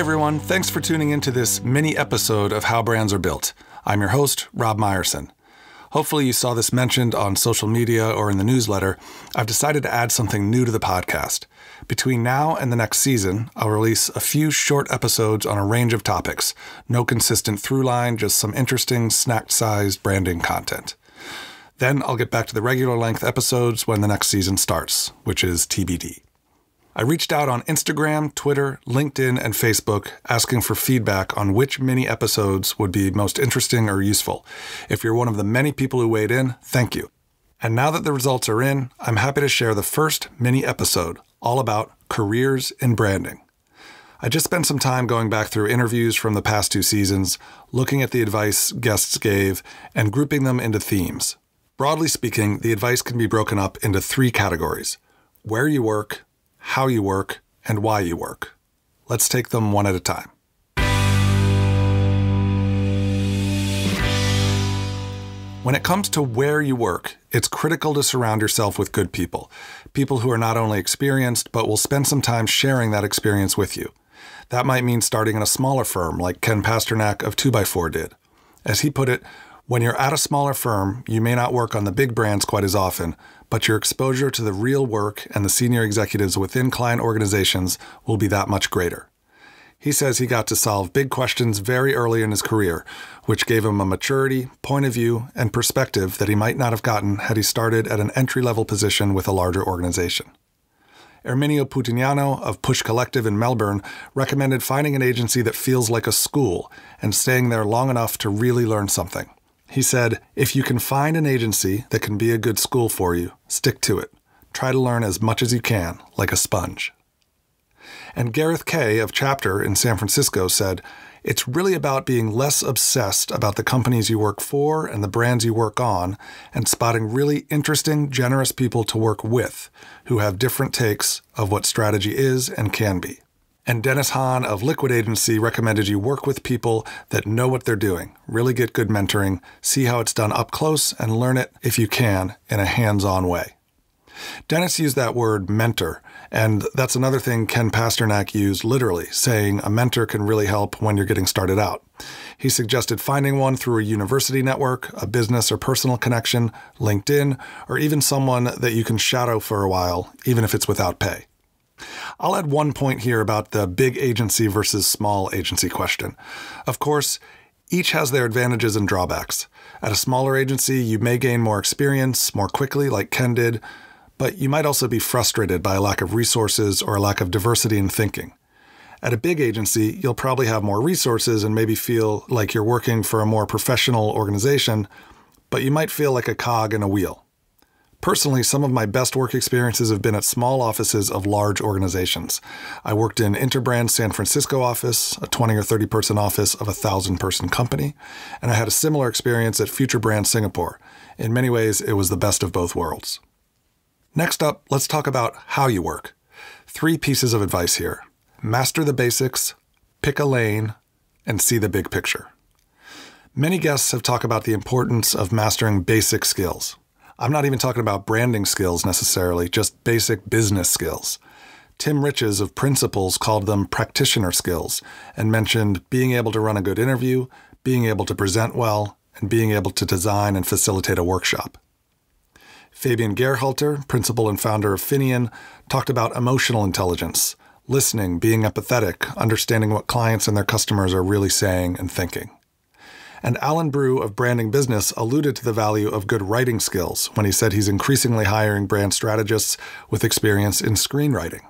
Hey everyone, thanks for tuning into this mini episode of How Brands Are Built. I'm your host, Rob Meyerson. Hopefully, you saw this mentioned on social media or in the newsletter. I've decided to add something new to the podcast. Between now and the next season, I'll release a few short episodes on a range of topics. No consistent through line, just some interesting, snack sized branding content. Then I'll get back to the regular length episodes when the next season starts, which is TBD. I reached out on Instagram, Twitter, LinkedIn, and Facebook asking for feedback on which mini episodes would be most interesting or useful. If you're one of the many people who weighed in, thank you. And now that the results are in, I'm happy to share the first mini episode all about careers in branding. I just spent some time going back through interviews from the past two seasons, looking at the advice guests gave, and grouping them into themes. Broadly speaking, the advice can be broken up into three categories where you work, how you work, and why you work. Let's take them one at a time. When it comes to where you work, it's critical to surround yourself with good people, people who are not only experienced, but will spend some time sharing that experience with you. That might mean starting in a smaller firm like Ken Pasternak of 2x4 did. As he put it, when you're at a smaller firm, you may not work on the big brands quite as often, but your exposure to the real work and the senior executives within client organizations will be that much greater. He says he got to solve big questions very early in his career, which gave him a maturity, point of view, and perspective that he might not have gotten had he started at an entry level position with a larger organization. Erminio Putignano of Push Collective in Melbourne recommended finding an agency that feels like a school and staying there long enough to really learn something. He said, If you can find an agency that can be a good school for you, stick to it. Try to learn as much as you can, like a sponge. And Gareth Kay of Chapter in San Francisco said, It's really about being less obsessed about the companies you work for and the brands you work on, and spotting really interesting, generous people to work with who have different takes of what strategy is and can be. And Dennis Hahn of Liquid Agency recommended you work with people that know what they're doing, really get good mentoring, see how it's done up close, and learn it, if you can, in a hands on way. Dennis used that word mentor, and that's another thing Ken Pasternak used literally, saying a mentor can really help when you're getting started out. He suggested finding one through a university network, a business or personal connection, LinkedIn, or even someone that you can shadow for a while, even if it's without pay. I'll add one point here about the big agency versus small agency question. Of course, each has their advantages and drawbacks. At a smaller agency, you may gain more experience more quickly, like Ken did, but you might also be frustrated by a lack of resources or a lack of diversity in thinking. At a big agency, you'll probably have more resources and maybe feel like you're working for a more professional organization, but you might feel like a cog in a wheel. Personally, some of my best work experiences have been at small offices of large organizations. I worked in Interbrand's San Francisco office, a 20 or 30 person office of a 1,000 person company, and I had a similar experience at Future Brand Singapore. In many ways, it was the best of both worlds. Next up, let's talk about how you work. Three pieces of advice here master the basics, pick a lane, and see the big picture. Many guests have talked about the importance of mastering basic skills. I'm not even talking about branding skills necessarily, just basic business skills. Tim Riches of Principles called them practitioner skills and mentioned being able to run a good interview, being able to present well, and being able to design and facilitate a workshop. Fabian Gerhalter, principal and founder of Finian, talked about emotional intelligence, listening, being empathetic, understanding what clients and their customers are really saying and thinking and Alan Brew of Branding Business alluded to the value of good writing skills when he said he's increasingly hiring brand strategists with experience in screenwriting.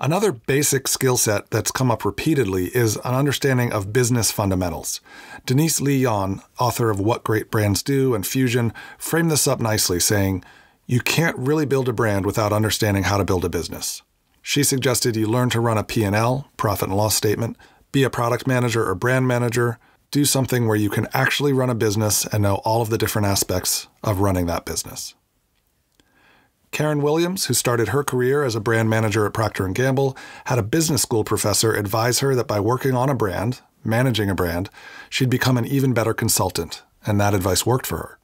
Another basic skill set that's come up repeatedly is an understanding of business fundamentals. Denise Yon, author of What Great Brands Do and Fusion, framed this up nicely, saying, You can't really build a brand without understanding how to build a business. She suggested you learn to run a P&L, profit and loss statement, be a product manager or brand manager, do something where you can actually run a business and know all of the different aspects of running that business. Karen Williams, who started her career as a brand manager at Procter & Gamble, had a business school professor advise her that by working on a brand, managing a brand, she'd become an even better consultant, and that advice worked for her.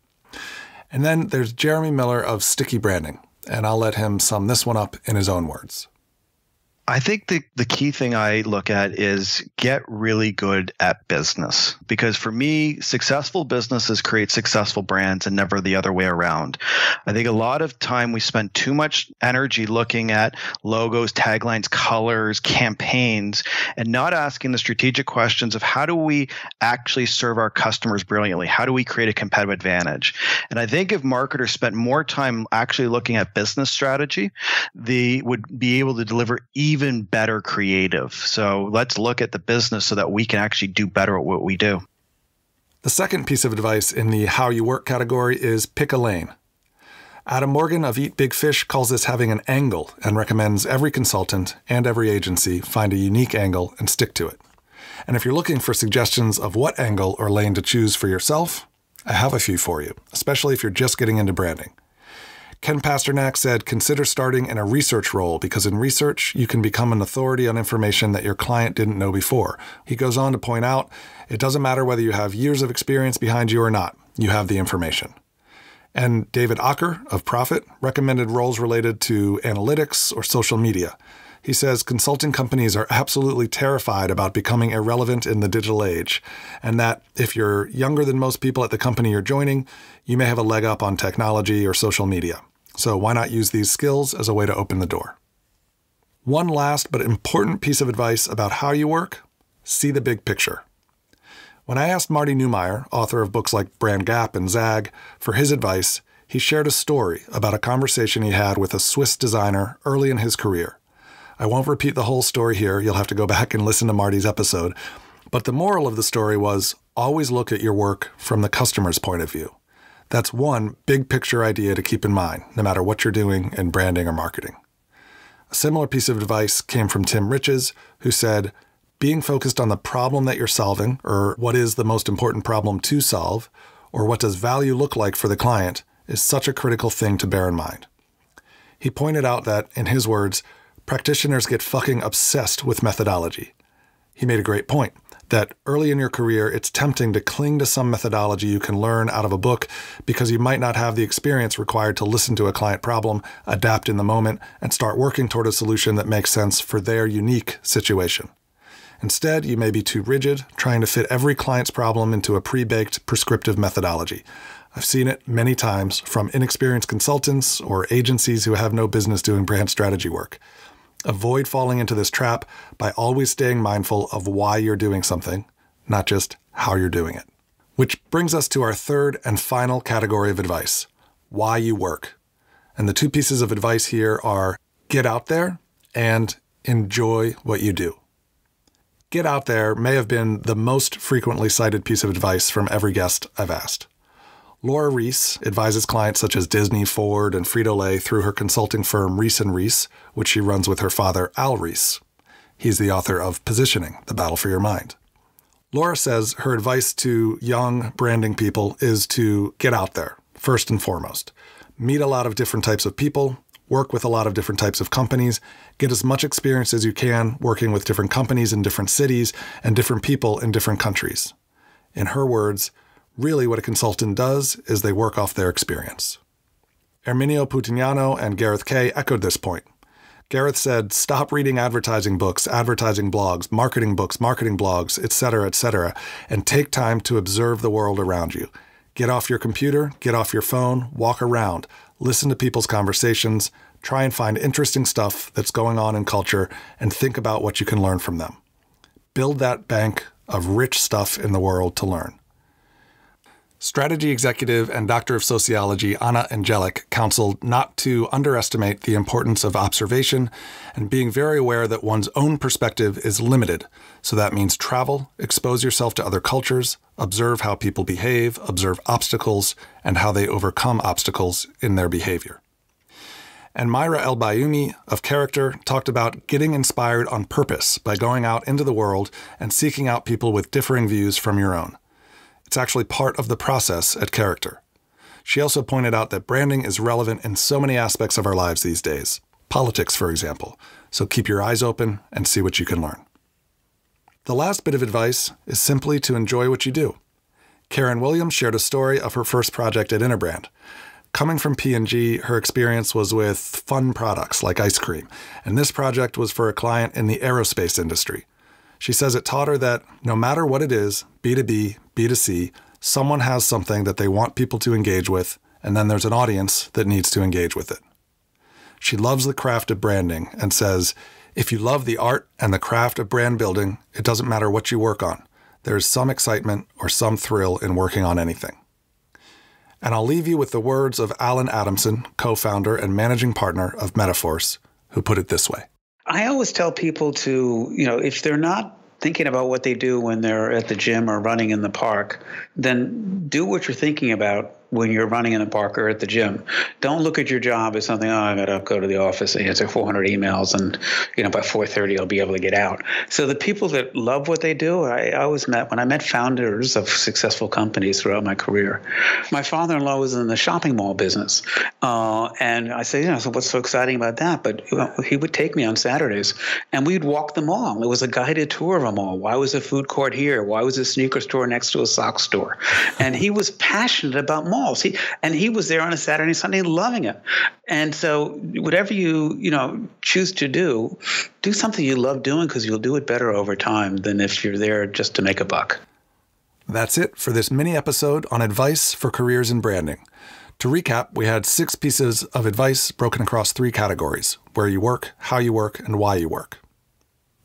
And then there's Jeremy Miller of Sticky Branding, and I'll let him sum this one up in his own words. I think the, the key thing I look at is get really good at business. Because for me, successful businesses create successful brands and never the other way around. I think a lot of time we spend too much energy looking at logos, taglines, colors, campaigns, and not asking the strategic questions of how do we actually serve our customers brilliantly? How do we create a competitive advantage? And I think if marketers spent more time actually looking at business strategy, they would be able to deliver even even better creative. So let's look at the business so that we can actually do better at what we do. The second piece of advice in the how you work category is pick a lane. Adam Morgan of Eat Big Fish calls this having an angle and recommends every consultant and every agency find a unique angle and stick to it. And if you're looking for suggestions of what angle or lane to choose for yourself, I have a few for you, especially if you're just getting into branding. Ken Pasternak said, consider starting in a research role because in research, you can become an authority on information that your client didn't know before. He goes on to point out, it doesn't matter whether you have years of experience behind you or not, you have the information. And David Ocker of Profit recommended roles related to analytics or social media. He says consulting companies are absolutely terrified about becoming irrelevant in the digital age, and that if you're younger than most people at the company you're joining, you may have a leg up on technology or social media. So why not use these skills as a way to open the door? One last but important piece of advice about how you work see the big picture. When I asked Marty Neumeyer, author of books like Brand Gap and Zag, for his advice, he shared a story about a conversation he had with a Swiss designer early in his career. I won't repeat the whole story here, you'll have to go back and listen to Marty's episode. But the moral of the story was always look at your work from the customer's point of view. That's one big picture idea to keep in mind, no matter what you're doing in branding or marketing. A similar piece of advice came from Tim Riches, who said, being focused on the problem that you're solving, or what is the most important problem to solve, or what does value look like for the client, is such a critical thing to bear in mind. He pointed out that, in his words, practitioners get fucking obsessed with methodology. He made a great point that early in your career, it's tempting to cling to some methodology you can learn out of a book because you might not have the experience required to listen to a client problem, adapt in the moment, and start working toward a solution that makes sense for their unique situation. Instead, you may be too rigid, trying to fit every client's problem into a pre baked prescriptive methodology. I've seen it many times from inexperienced consultants or agencies who have no business doing brand strategy work. Avoid falling into this trap by always staying mindful of why you're doing something, not just how you're doing it. Which brings us to our third and final category of advice why you work. And the two pieces of advice here are get out there and enjoy what you do. Get out there may have been the most frequently cited piece of advice from every guest I've asked. Laura Reese advises clients such as Disney, Ford, and Frito-Lay through her consulting firm Reese & Reese, which she runs with her father, Al Reese. He's the author of Positioning: The Battle for Your Mind. Laura says her advice to young branding people is to get out there, first and foremost. Meet a lot of different types of people, work with a lot of different types of companies, get as much experience as you can working with different companies in different cities and different people in different countries. In her words, Really, what a consultant does is they work off their experience. Erminio Putignano and Gareth Kay echoed this point. Gareth said, "Stop reading advertising books, advertising blogs, marketing books, marketing blogs, etc., etc., and take time to observe the world around you. Get off your computer, get off your phone, walk around, listen to people's conversations, try and find interesting stuff that's going on in culture and think about what you can learn from them. Build that bank of rich stuff in the world to learn." Strategy executive and doctor of sociology Anna Angelic counseled not to underestimate the importance of observation and being very aware that one's own perspective is limited. So that means travel, expose yourself to other cultures, observe how people behave, observe obstacles, and how they overcome obstacles in their behavior. And Myra El Bayoumi of Character talked about getting inspired on purpose by going out into the world and seeking out people with differing views from your own. It's actually part of the process at Character. She also pointed out that branding is relevant in so many aspects of our lives these days, politics, for example. So keep your eyes open and see what you can learn. The last bit of advice is simply to enjoy what you do. Karen Williams shared a story of her first project at Interbrand. Coming from P&G, her experience was with fun products like ice cream, and this project was for a client in the aerospace industry. She says it taught her that no matter what it is B2B, B2C someone has something that they want people to engage with, and then there's an audience that needs to engage with it. She loves the craft of branding and says, if you love the art and the craft of brand building, it doesn't matter what you work on. There is some excitement or some thrill in working on anything. And I'll leave you with the words of Alan Adamson, co founder and managing partner of Metaphors, who put it this way I always tell people to, you know, if they're not thinking about what they do when they're at the gym or running in the park, then do what you're thinking about when you're running in the park or at the gym. Don't look at your job as something. Oh, I got to go to the office and answer 400 emails, and you know by 4:30 I'll be able to get out. So the people that love what they do, I, I always met when I met founders of successful companies throughout my career. My father-in-law was in the shopping mall business, uh, and I said, you know, so what's so exciting about that? But he would take me on Saturdays, and we'd walk the mall. It was a guided tour of a mall. Why was a food court here? Why was a sneaker store next to a sock store? And he was passionate about mall malls. He and he was there on a Saturday, Sunday, loving it. And so, whatever you you know choose to do, do something you love doing because you'll do it better over time than if you're there just to make a buck. That's it for this mini episode on advice for careers in branding. To recap, we had six pieces of advice broken across three categories where you work, how you work, and why you work.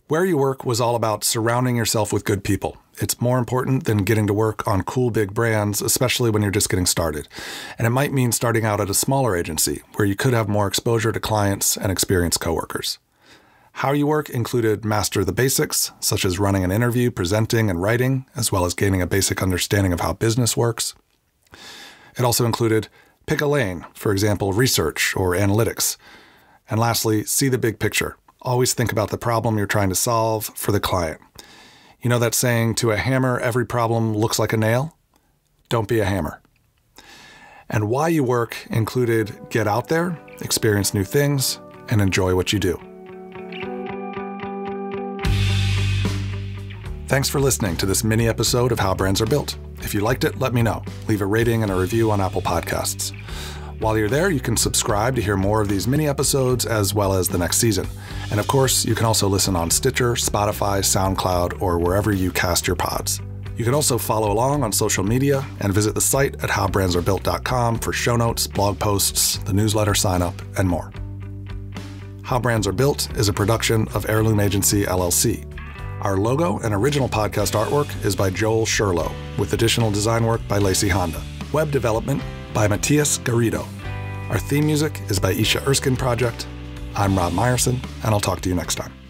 Where you work was all about surrounding yourself with good people. It's more important than getting to work on cool big brands, especially when you're just getting started. And it might mean starting out at a smaller agency where you could have more exposure to clients and experienced coworkers. How you work included master the basics, such as running an interview, presenting, and writing, as well as gaining a basic understanding of how business works. It also included pick a lane, for example, research or analytics. And lastly, see the big picture. Always think about the problem you're trying to solve for the client. You know that saying, to a hammer, every problem looks like a nail? Don't be a hammer. And why you work included get out there, experience new things, and enjoy what you do. Thanks for listening to this mini episode of How Brands Are Built. If you liked it, let me know. Leave a rating and a review on Apple Podcasts. While you're there, you can subscribe to hear more of these mini episodes as well as the next season. And of course, you can also listen on Stitcher, Spotify, SoundCloud, or wherever you cast your pods. You can also follow along on social media and visit the site at howbrandsarebuilt.com for show notes, blog posts, the newsletter sign up, and more. How Brands Are Built is a production of Heirloom Agency LLC. Our logo and original podcast artwork is by Joel Sherlow, with additional design work by Lacey Honda. Web development by Matthias Garrido. Our theme music is by Isha Erskine Project. I'm Rob Meyerson, and I'll talk to you next time.